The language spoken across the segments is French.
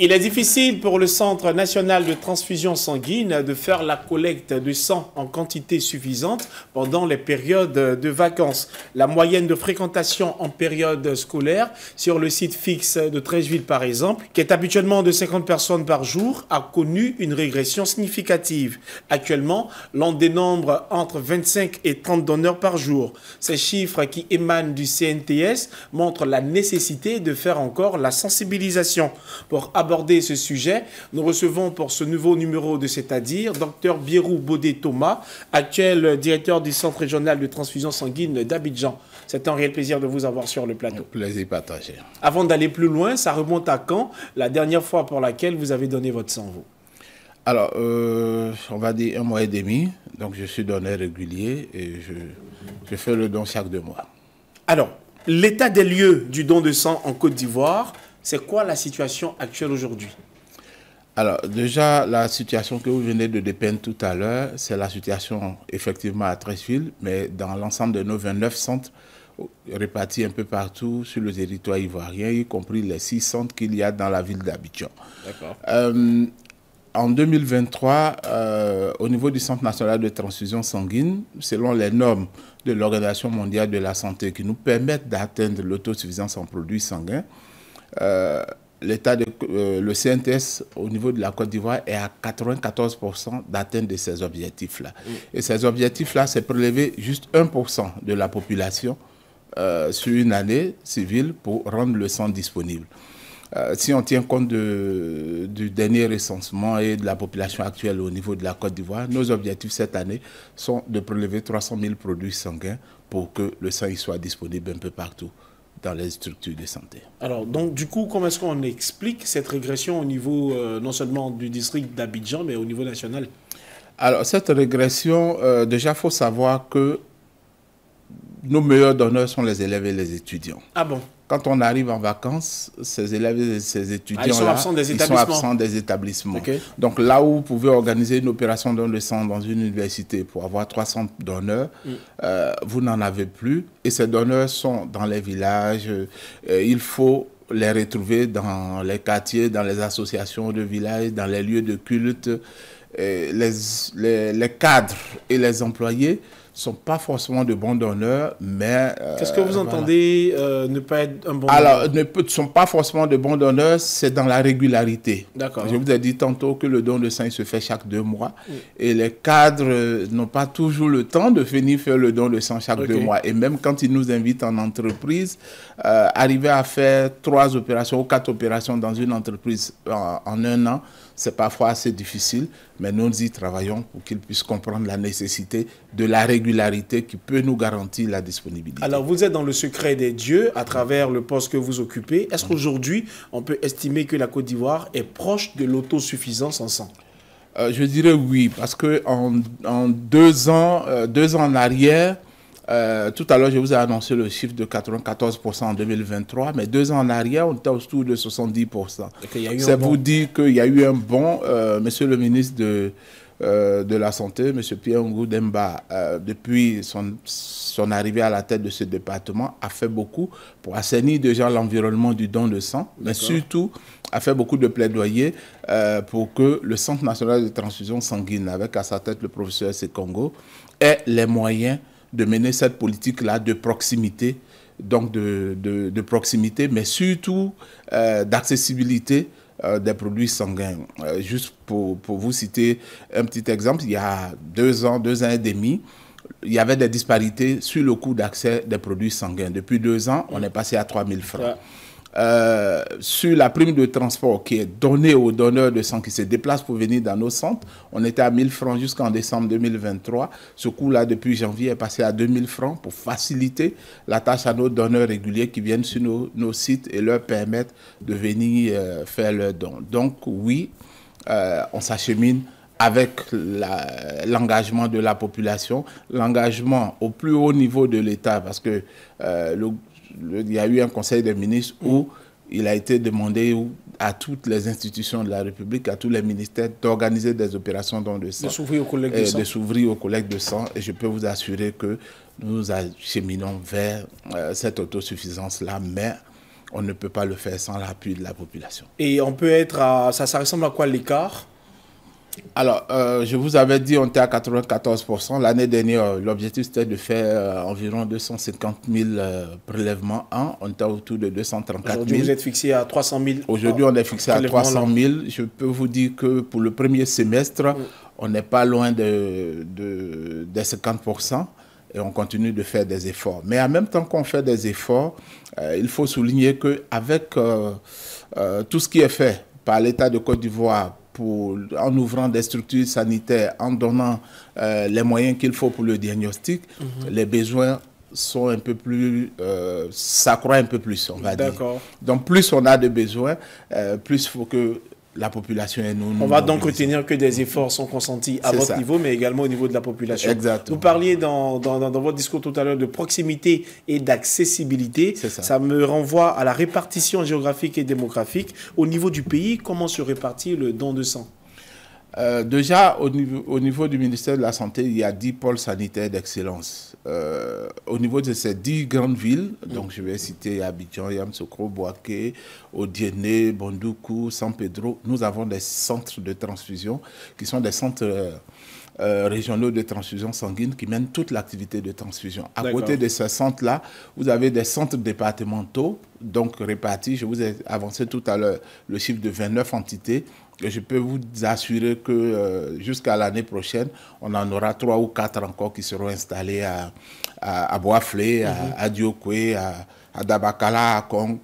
Il est difficile pour le Centre national de transfusion sanguine de faire la collecte de sang en quantité suffisante pendant les périodes de vacances. La moyenne de fréquentation en période scolaire sur le site fixe de villes par exemple, qui est habituellement de 50 personnes par jour, a connu une régression significative. Actuellement, l'on dénombre entre 25 et 30 donneurs par jour. Ces chiffres qui émanent du CNTS montrent la nécessité de faire encore la sensibilisation pour aborder ce sujet, nous recevons pour ce nouveau numéro de C'est-à-dire Dr Birou baudet Thomas, actuel directeur du Centre régional de transfusion sanguine d'Abidjan. C'est un réel plaisir de vous avoir sur le plateau. Un plaisir partagé. Avant d'aller plus loin, ça remonte à quand la dernière fois pour laquelle vous avez donné votre sang, vous Alors, euh, on va dire un mois et demi. Donc, je suis donné régulier et je, je fais le don chaque deux mois. Alors, l'état des lieux du don de sang en Côte d'Ivoire, c'est quoi la situation actuelle aujourd'hui Alors, déjà, la situation que vous venez de dépeindre tout à l'heure, c'est la situation effectivement à Tresville, mais dans l'ensemble de nos 29 centres euh, répartis un peu partout sur le territoire ivoirien, y compris les six centres qu'il y a dans la ville d'Abidjan. Euh, en 2023, euh, au niveau du Centre national de transfusion sanguine, selon les normes de l'Organisation mondiale de la santé qui nous permettent d'atteindre l'autosuffisance en produits sanguins, euh, l'état de euh, le CNTS au niveau de la Côte d'Ivoire est à 94% d'atteinte de ces objectifs-là. Mm. Et ces objectifs-là, c'est prélever juste 1% de la population euh, sur une année civile pour rendre le sang disponible. si on tient compte du dernier recensement et de la population actuelle au niveau de la Côte d'Ivoire, nos objectifs cette année sont de prélever 300 000 produits sanguins pour que le sang y soit disponible un peu partout dans les structures de santé. Alors, donc, du coup, comment est-ce qu'on explique cette régression au niveau euh, non seulement du district d'Abidjan, mais au niveau national Alors, cette régression, euh, déjà, il faut savoir que nos meilleurs donneurs sont les élèves et les étudiants. Ah bon quand on arrive en vacances, ces élèves et ces étudiants ils, sont là, absents ah, des établissements. Ils sont absents des établissements. Donc là où vous pouvez organiser une opération d'un leçon sang dans une université pour avoir 300 donneurs, mm. euh, vous n'en avez plus. Et ces donneurs sont dans les villages. Euh, il faut les retrouver dans les quartiers, dans les associations de villages, dans les lieux de culte. les, les cadres et les employés sont pas forcément de bons donneurs, mais... Euh, Qu'est-ce que vous entendez euh, ne pas être un bon Alors, donneur Alors, ne sont pas forcément de bons donneurs, c'est dans la régularité. D'accord. Je vous ai dit tantôt que le don de sang, il se fait chaque deux mois. Et les cadres euh, n'ont pas toujours le temps de venir faire le don de sang chaque deux mois. Et même quand ils nous invitent en entreprise, arriver à faire trois opérations ou quatre opérations dans une entreprise en, en un an, c'est parfois assez difficile, mais nous y travaillons pour qu'ils puissent comprendre la nécessité de la régularité qui peut nous garantir la disponibilité. Alors, vous êtes dans le secret des dieux à travers le poste que vous occupez. Est-ce qu'aujourd'hui, on peut estimer que la Côte d'Ivoire est proche de l'autosuffisance en sang euh, Je dirais oui, parce que en, deux ans, euh, deux ans en arrière, euh, tout à l'heure, je vous ai annoncé le chiffre de 94% en 2023, mais deux ans en arrière, on était autour de 70%. C'est vous dire qu'il y a eu un bon euh, monsieur le ministre de, euh, de la Santé, monsieur Pierre Ngoudemba, depuis son, son, arrivée à la tête de ce département, a fait beaucoup pour assainir déjà l'environnement du don de sang, mais surtout a fait beaucoup de plaidoyer pour que le Centre national de transfusion sanguine, avec à sa tête le professeur Sekongo, ait les moyens de mener cette politique-là de proximité, donc de, proximité, mais surtout euh, d'accessibilité euh, des produits sanguins. Euh, juste pour, vous citer un petit exemple, il y a deux ans, deux ans et demi, il y avait des disparités sur le coût d'accès des produits sanguins. Depuis deux ans, on est passé à 3 000 francs. Euh, sur la prime de transport qui est donnée aux donneurs de sang qui se déplacent pour venir dans nos centres. On était à 1000 francs jusqu'en décembre 2023. Ce coût-là, depuis janvier, est passé à 2000 francs pour faciliter la tâche à nos donneurs réguliers qui viennent sur nos, sites et leur permettre de venir euh, faire leurs dons. Donc oui, euh, on s'achemine avec l'engagement de la population, l'engagement au plus haut niveau de l'État, parce que euh, le il y a eu un conseil des ministres où il a été demandé à toutes les institutions de la République, à tous les ministères, d'organiser des opérations dans le euh, De s'ouvrir aux collègues de sang. Et je peux vous assurer que nous nous acheminons vers euh, cette autosuffisance-là, mais on ne peut pas le faire sans l'appui de la population. Et on peut être à... Ça, ça ressemble à quoi l'écart alors, euh, je vous avais dit, on était à 94%. L'année dernière, l'objectif, était de faire euh, environ 250 000 euh, prélèvements On était autour de 234 000. Aujourd'hui, vous êtes fixé à 300 000 Aujourd'hui, on est fixé à 300 000. Je peux vous dire que pour le premier semestre, on n'est pas loin de, 50% et on continue de faire des efforts. Mais en même temps qu'on fait des efforts, il faut souligner qu'avec avec tout ce qui est fait par l'État de Côte d'Ivoire en ouvrant des structures sanitaires, en donnant euh, les moyens qu'il faut pour le diagnostic, mhm. les besoins sont un peu plus, euh, un peu plus, on va dire. Donc plus on a de besoins, euh, plus il faut que population non. On va donc retenir que des efforts sont consentis à votre niveau, mais également au niveau de la population. Vous parliez dans, votre discours tout à l'heure de proximité et d'accessibilité. Ça. ça. me renvoie à la répartition géographique et démographique. Au niveau du pays, comment se répartit le don de sang euh, déjà, au niveau, du ministère de la Santé, il y a 10 pôles sanitaires d'excellence. Euh, au niveau de ces 10 grandes villes, mm. donc je vais citer Abidjan, Yamsoukro, Boaké, Odiené, Bondoukou, San Pedro, nous avons des centres de transfusion qui sont des centres... Euh, régionaux de transfusion sanguine qui mènent toute l'activité de transfusion. À côté de ces centre-là, vous avez des centres départementaux, donc répartis. Je vous ai avancé tout à l'heure le chiffre de 29 entités je peux vous assurer que euh, jusqu'à l'année prochaine, on en aura trois ou quatre encore qui seront installés à, à, à à, mhm. Diokwe, à, Dabakala, à Kong.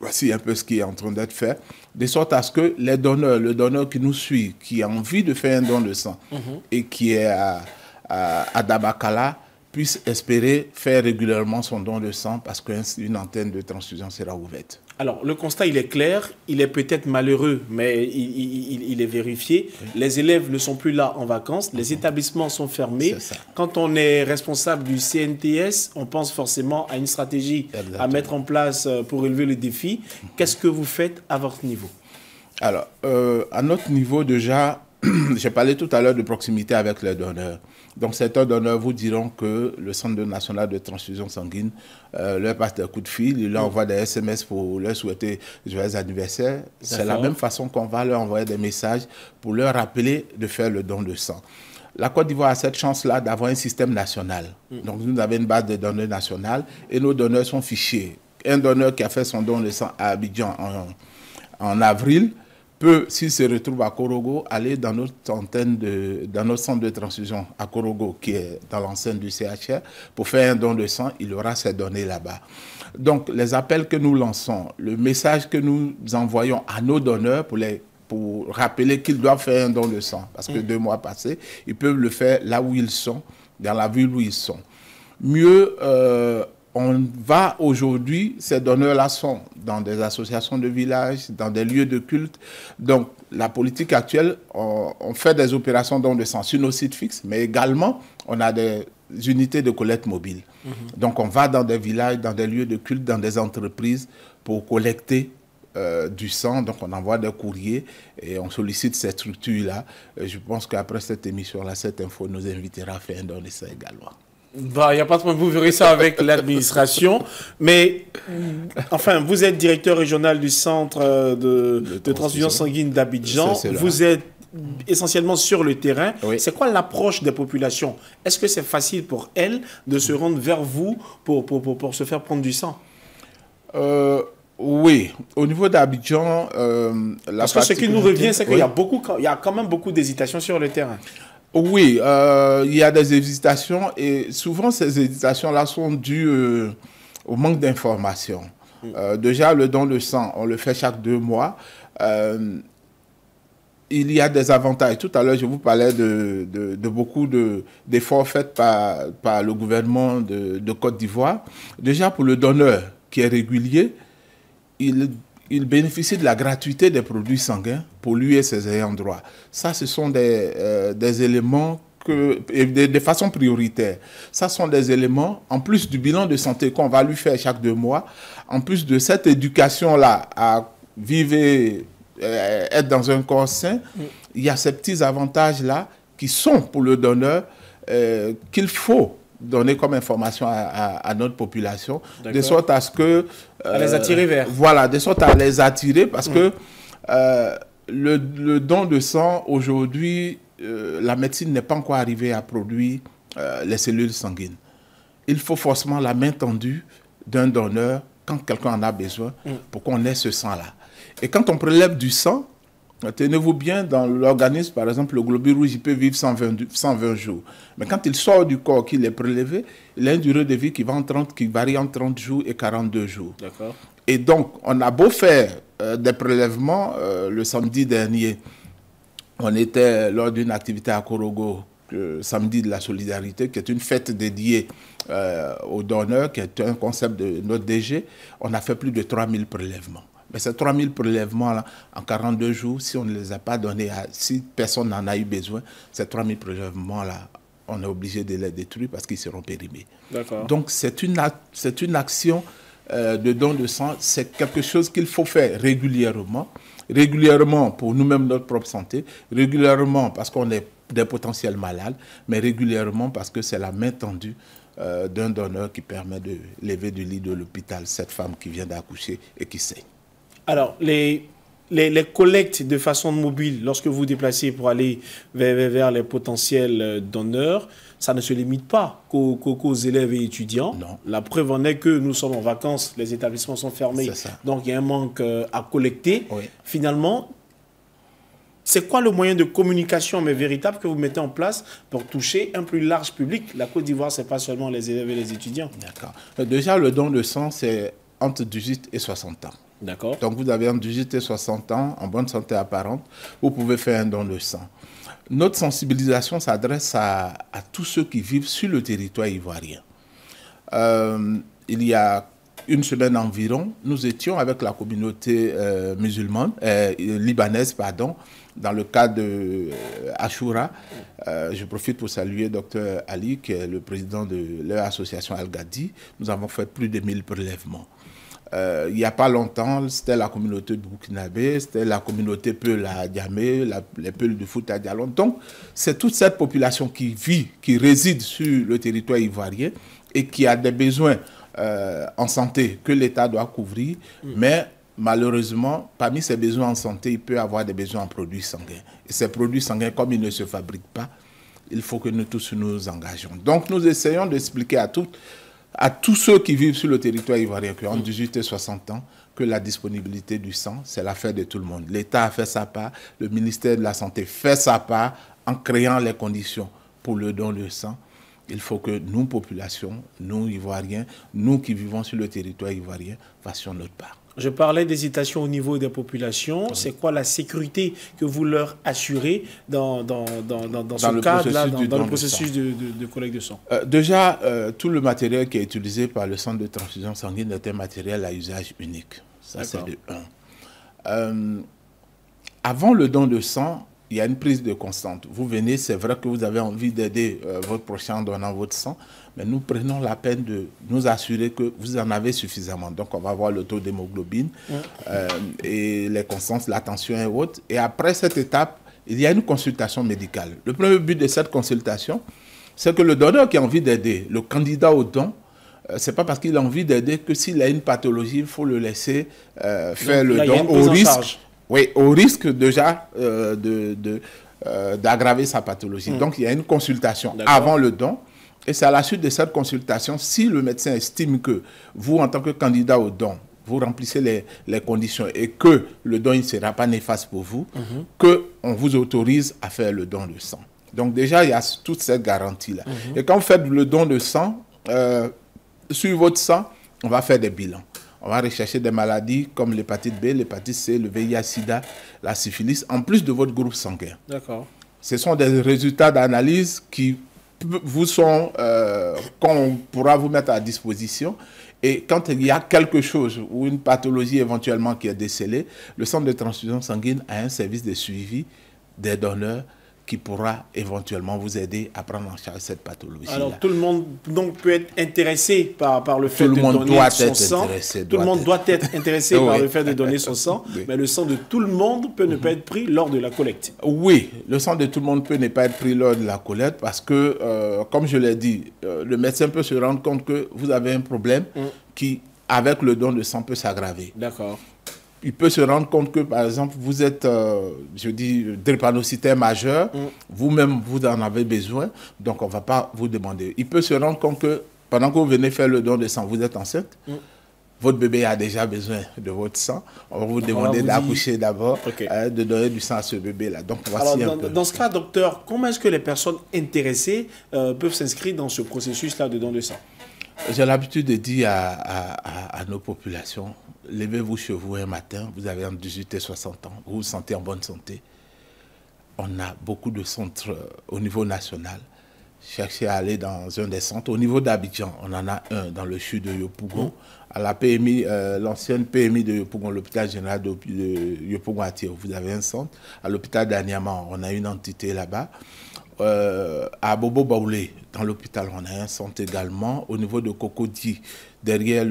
Voici un peu ce qui est en train d'être fait. De sorte à ce que les donneurs, le donneur qui nous suit, qui a envie de faire un don de sang mhm. et qui est à, à Dabakala, puisse espérer faire régulièrement son don de sang parce qu'une antenne de transfusion sera ouverte. Alors, le constat, il est clair, il est peut-être malheureux, mais il, est vérifié. Les élèves ne sont plus là en vacances, les mhm. établissements sont fermés. Quand on est responsable du CNTS, on pense forcément à une stratégie à mettre en place euh, pour élever le défi. Mhm. Qu'est-ce que vous faites à votre niveau Alors, euh, à notre niveau, déjà, j'ai parlé tout à l'heure de proximité avec les donneurs. Donc certains donneurs vous diront que le Centre national de transfusion sanguine euh, leur passe des coup de fil, ils leur envoient des SMS pour leur souhaiter joyeux anniversaire. C'est la même façon qu'on va leur envoyer des messages pour leur rappeler de faire le don de sang. La Côte d'Ivoire a cette chance-là d'avoir un système national. Mm. Donc nous avons une base de données nationale et nos donneurs sont fichés. Un donneur qui a fait son don de sang à Abidjan en, en avril, peut, s'il se retrouve à Korogo, aller dans notre, antenne de, dans notre centre de transfusion à Korogo, qui est dans l'enceinte du CHR, pour faire un don de sang, il aura ses données là-bas. Donc, les appels que nous lançons, le message que nous envoyons à nos donneurs pour les pour rappeler qu'ils doivent faire un don de sang, parce que mm. deux mois passés, ils peuvent le faire là où ils sont, dans la ville où ils sont. Mieux, euh, on va aujourd'hui, ces donneurs-là sont dans des associations de villages, dans des lieux de culte. Donc, la politique actuelle, on, fait des opérations dans le sens sur nos sites fixes, mais également, on a des unités de collecte mobile. Mhm. Donc, on va dans des villages, dans des lieux de culte, dans des entreprises pour collecter euh, du sang. Donc, on envoie des courriers et on sollicite cette structures là Je pense qu'après cette émission-là, cette info nous invitera à faire un don sang également il bah, n'y a pas de problème, vous verrez ça avec l'administration. Mais, enfin, vous êtes directeur régional du centre euh, de, de, transfusion sanguine d'Abidjan. Vous êtes essentiellement sur le terrain. C'est quoi l'approche des populations Est-ce que c'est facile pour elles de se rendre vers vous pour, pour, se faire prendre du sang euh, Oui. Au niveau d'Abidjan, euh, la Parce que ce qui nous revient, c'est qu'il y, a y quand même beaucoup d'hésitations sur le terrain. Oui, euh, il y a des hésitations et souvent ces hésitations-là sont dues euh, au manque d'informations. Euh, déjà, le don de sang, on le fait chaque deux mois. il y a des avantages. Tout à l'heure, je vous parlais de, beaucoup d'efforts de, faits par, par, le gouvernement de, Côte d'Ivoire. Déjà, pour le donneur qui est régulier, il il bénéficie de la gratuité des produits sanguins pour lui et ses ayants droit. Ça, ce sont des, euh, éléments que, de, façon prioritaire. Ça sont des éléments, en plus du bilan de santé qu'on va lui faire chaque deux mois, en plus de cette éducation-là à vivre, euh, être dans un corps sain, mm. il y a ces petits avantages-là qui sont pour le donneur euh, qu'il faut donner comme information à, notre population, de sorte à ce que... les euh, attirer vers. Voilà, de sorte à les attirer parce mm. que euh, le, don de sang, aujourd'hui, euh, la médecine n'est pas encore arrivée à produire les cellules sanguines. Il faut forcément la main tendue d'un donneur quand quelqu'un en a besoin mm. pour qu'on ait ce sang-là. Et quand on prélève du sang, Tenez-vous bien, dans l'organisme, par exemple, le globule rouge, il peut vivre 120, jours. Mais quand il sort du corps, qu'il est prélevé, il a une durée de vie qui, en 30, varie entre 30 jours et 42 jours. Et donc, on a beau faire euh, des prélèvements euh, le samedi dernier. On était lors d'une activité à Korogo, le euh, samedi de la solidarité, qui est une fête dédiée aux donneurs, qui est un concept de notre DG. On a fait plus de 3000 prélèvements. Mais ces 3000 prélèvements-là, en 42 jours, si on ne les a pas donnés, si personne n'en a eu besoin, ces 3000 prélèvements-là, on est obligé de les détruire parce qu'ils seront périmés. Donc c'est une, une action euh, de don de sang, c'est quelque chose qu'il faut faire régulièrement. Régulièrement pour nous-mêmes, notre propre santé, régulièrement parce qu'on est des potentiels malades, mais régulièrement parce que c'est la main tendue euh, d'un donneur qui permet de lever du lit de l'hôpital cette femme qui vient d'accoucher et qui saigne. Alors, les, les, collectes de façon mobile, lorsque vous vous déplacez pour aller vers, les potentiels euh, donneurs, ça ne se limite pas qu'aux, élèves et étudiants. Non. La preuve en est que nous sommes en vacances, les établissements sont fermés, donc il y a un manque euh, à collecter. Finalement, c'est quoi le moyen de communication, mais véritable, que vous mettez en place pour toucher un plus large public La Côte d'Ivoire, ce n'est pas seulement les élèves et les étudiants. D'accord. Euh, déjà, le don de sang, c'est entre 18 et 60 ans. Donc vous avez entre 18 et 60 ans, en bonne santé apparente, vous pouvez faire un don de sang. Notre sensibilisation s'adresse à, tous ceux qui vivent sur le territoire ivoirien. Euh, il y a une semaine environ, nous étions avec la communauté euh, musulmane, euh, libanaise, pardon, dans le cas de je profite pour saluer Dr Ali, qui est le président de l'association Al-Ghadi. Nous avons fait plus de 1000 prélèvements. Euh, il n'y a pas longtemps, c'était la communauté de burkinabé, c'était la communauté Peul à Diamé, les Peuls de Fouta à Dialon. Donc, c'est toute cette population qui vit, qui réside sur le territoire ivoirien et qui a des besoins euh, en santé que l'État doit couvrir, mm. mais malheureusement, parmi ces besoins en santé, il peut avoir des besoins en produits sanguins. Et ces produits sanguins, comme ils ne se fabriquent pas, il faut que nous tous nous engageons. Donc nous essayons d'expliquer à toutes à tous ceux qui vivent sur le territoire ivoirien entre 18 mm. et 60 ans que la disponibilité du sang, c'est l'affaire de tout le monde. L'État a fait sa part, le ministère de la Santé fait sa part en créant les conditions pour le don de sang, il faut que nous, population, nous, Ivoiriens, nous qui vivons sur le territoire ivoirien, fassions notre part. Je parlais d'hésitation au niveau des populations. C'est quoi la sécurité que vous leur assurez dans, dans, dans, dans, ce cadre-là, dans, le processus de, de, de, collecte de sang euh, Déjà, euh, tout le matériel qui est utilisé par le centre de transfusion sanguine est un matériel à usage unique. Ça, c'est le 1. Euh, avant le don de sang, il y a une prise de constante. Vous venez, c'est vrai que vous avez envie d'aider euh, votre prochain en donnant votre sang, mais nous prenons la peine de nous assurer que vous en avez suffisamment. Donc, on va voir le taux d'hémoglobine euh, et les constantes, la tension et autres. Et après cette étape, il y a une consultation médicale. Le premier but de cette consultation, c'est que le donneur qui a envie d'aider, le candidat au don, euh, c'est pas parce qu'il a envie d'aider que s'il a une pathologie, il faut le laisser faire le don au risque oui, au risque déjà euh, de, euh, d'aggraver sa pathologie. Hmm. Donc, il y a une consultation avant le don. Et c'est à la suite de cette consultation, si le médecin estime que vous, en tant que candidat au don, vous remplissez les, conditions et que le don ne sera pas néfaste pour vous, qu'on mhm. que vous autorise à faire le don de sang. Donc déjà, il y a toute cette garantie-là. Mhm. Et quand vous faites le don de sang, euh, sur votre sang, on va faire des bilans. On va rechercher des maladies comme l'hépatite B, l'hépatite C, le VIH-Sida, la syphilis, en plus de votre groupe sanguin. D'accord. Ce sont des résultats d'analyse qui vous sont, euh, qu'on pourra vous mettre à disposition. Et quand il y a quelque chose ou une pathologie éventuellement qui est décelée, le centre de transfusion sanguine a un service de suivi des donneurs qui pourra éventuellement vous aider à prendre en charge cette pathologie. Alors tout le monde donc peut être intéressé par, par le fait de donner son sang. tout le monde doit être intéressé par le fait de donner son sang, mais le sang de tout le monde peut ne mhm. pas être pris lors de la collecte. Oui, le sang de tout le monde peut ne pas être pris lors de la collecte parce que, euh, comme je l'ai dit, euh, le médecin peut se rendre compte que vous avez un problème mm. qui, avec le don de sang, peut s'aggraver. D'accord il peut se rendre compte que, par exemple, vous êtes, euh, je dis, drépanocytaire majeur, mm. vous-même, vous en avez besoin, donc on ne va pas vous demander. Il peut se rendre compte que, pendant que vous venez faire le don de sang, vous êtes enceinte, mm. votre bébé a déjà besoin de votre sang, on va vous demander d'accoucher d'abord, hein, de donner du sang à ce bébé-là. Donc, voici un dans, peu. dans, ce cas, docteur, comment est-ce que les personnes intéressées euh, peuvent s'inscrire dans ce processus-là de don de sang j'ai l'habitude de dire à, nos populations, levez-vous chez vous un matin, vous avez entre 18 et 60 ans, vous vous sentez en bonne santé. On a beaucoup de centres euh, au niveau national. Cherchez à aller dans un des centres. Au niveau d'Abidjan, on en a un dans le sud de Yopougon, mmh. à la PMI, euh, l'ancienne PMI de Yopougon, l'hôpital général de, Yopougon à Vous avez un centre. À l'hôpital d'Aniaman, on a une entité là-bas. Euh, à Bobo Baoulé, dans l'hôpital un sont également au niveau de Cocody, derrière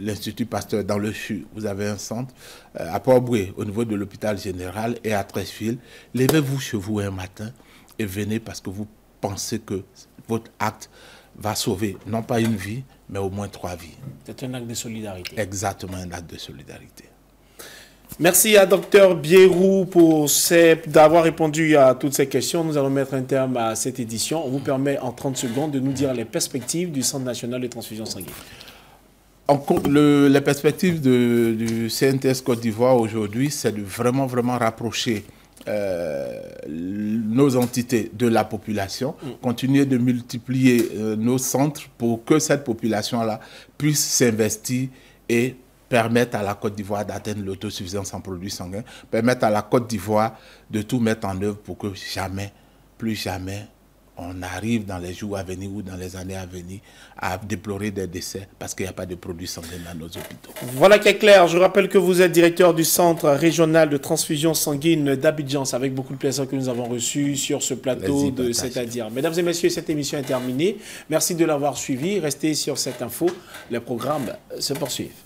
l'Institut Pasteur dans le CHU. Vous avez un centre euh, à Port-Boué, au niveau de l'hôpital général et à Tresville. Levez-vous chez vous un matin et venez parce que vous pensez que votre acte va sauver non pas une vie, mais au moins trois vies. C'est un acte de solidarité. Exactement, un acte de solidarité. Merci à Dr Bierou pour d'avoir répondu à toutes ces questions. Nous allons mettre un terme à cette édition. On vous permet en 30 secondes de nous dire les perspectives du Centre national de transfusion sanguine. les perspectives du CNTS Côte d'Ivoire aujourd'hui, c'est de vraiment, vraiment rapprocher euh, nos entités de la population, mm. continuer de multiplier euh, nos centres pour que cette population-là puisse s'investir et permettre à la Côte d'Ivoire d'atteindre l'autosuffisance en produits sanguins, permettre à la Côte d'Ivoire de tout mettre en œuvre pour que jamais, plus jamais, on arrive dans les jours à venir ou dans les années à venir à déplorer des décès parce qu'il n'y a pas de produits sanguins dans nos hôpitaux. Voilà qui est clair. Je rappelle que vous êtes directeur du Centre régional de transfusion sanguine d'Abidjan. avec beaucoup de plaisir que nous avons reçu sur ce plateau de C'est-à-dire. Mesdames et messieurs, cette émission est terminée. Merci de l'avoir suivi. Restez sur cette info. Les programmes se poursuivent.